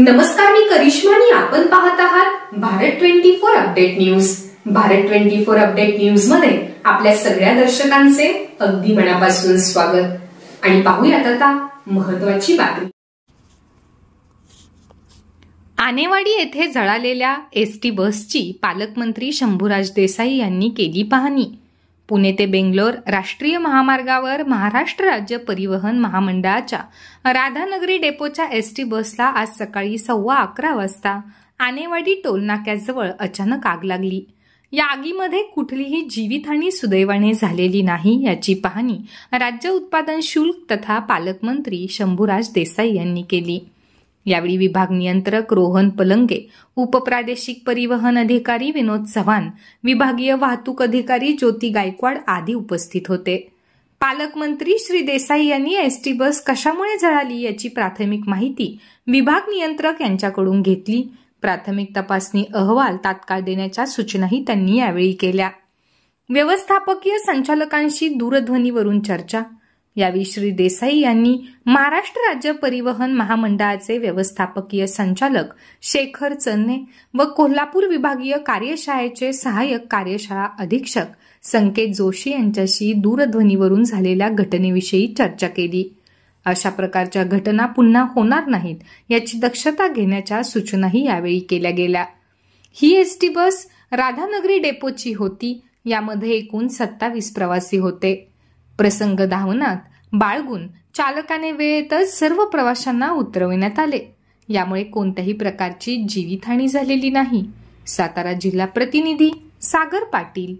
नमस्कार मी करिश्मा आणि आपण पाहत आहात Bharat twenty four update news Bharat twenty four update news मध्ये आपल्या सगळ्या दर्शकांचे अगदी मनापासून स्वागत आणि पाहूयात आता महत्वाची बातमी आनेवाडी येथे जळालेल्या एसटी बसची पालकमंत्री शंभूराज देसाई यांनी केली पाहणी पुणे ते बेंगलोर राष्ट्रीय महामार्गावर महाराष्ट्र राज्य परिवहन महामंडळाच्या राधानगरी डेपोच्या एस टी बसला आज सकाळी सव्वा अकरा वाजता आनेवाडी टोलनाक्याजवळ अचानक आग लागली या आगीमध्ये कुठलीही जीवितहानी सुदैवाने झालेली नाही याची पाहणी राज्य उत्पादन शुल्क तथा पालकमंत्री शंभूराज देसाई यांनी केली यावेळी विभाग नियंत्रक रोहन पलंगे उपप्रादेशिक परिवहन अधिकारी विनोद चव्हाण विभागीय वाहतूक अधिकारी ज्योती गायकवाड आदी उपस्थित होते पालकमंत्री श्री देसाई यांनी एसटी बस कशामुळे जळाली याची प्राथमिक माहिती विभाग नियंत्रक यांच्याकडून घेतली प्राथमिक तपासणी अहवाल तात्काळ देण्याच्या सूचनाही त्यांनी यावेळी केल्या व्यवस्थापकीय संचालकांशी दूरध्वनीवरून चर्चा यावेळी श्री देसाई यांनी महाराष्ट्र राज्य परिवहन महामंडळाचे व्यवस्थापकीय संचालक शेखर चन्ने व कोल्हापूर विभागीय कार्यशाळेचे सहाय्यक कार्यशाळा अधीक्षक संकेत जोशी यांच्याशी दूरध्वनीवरून झालेल्या घटनेविषयी चर्चा केली अशा प्रकारच्या घटना पुन्हा होणार नाहीत याची दक्षता घेण्याच्या सूचनाही यावेळी केल्या गेल्या ही एस बस राधानगरी डेपोची होती यामध्ये एकूण सत्तावीस प्रवासी होते प्रसंग धावनात बाळगून चालकाने वेळेतच सर्व प्रवाशांना उतरविण्यात आले यामुळे कोणत्याही प्रकारची जीवितहानी झालेली नाही सातारा जिल्हा प्रतिनिधी सागर पाटील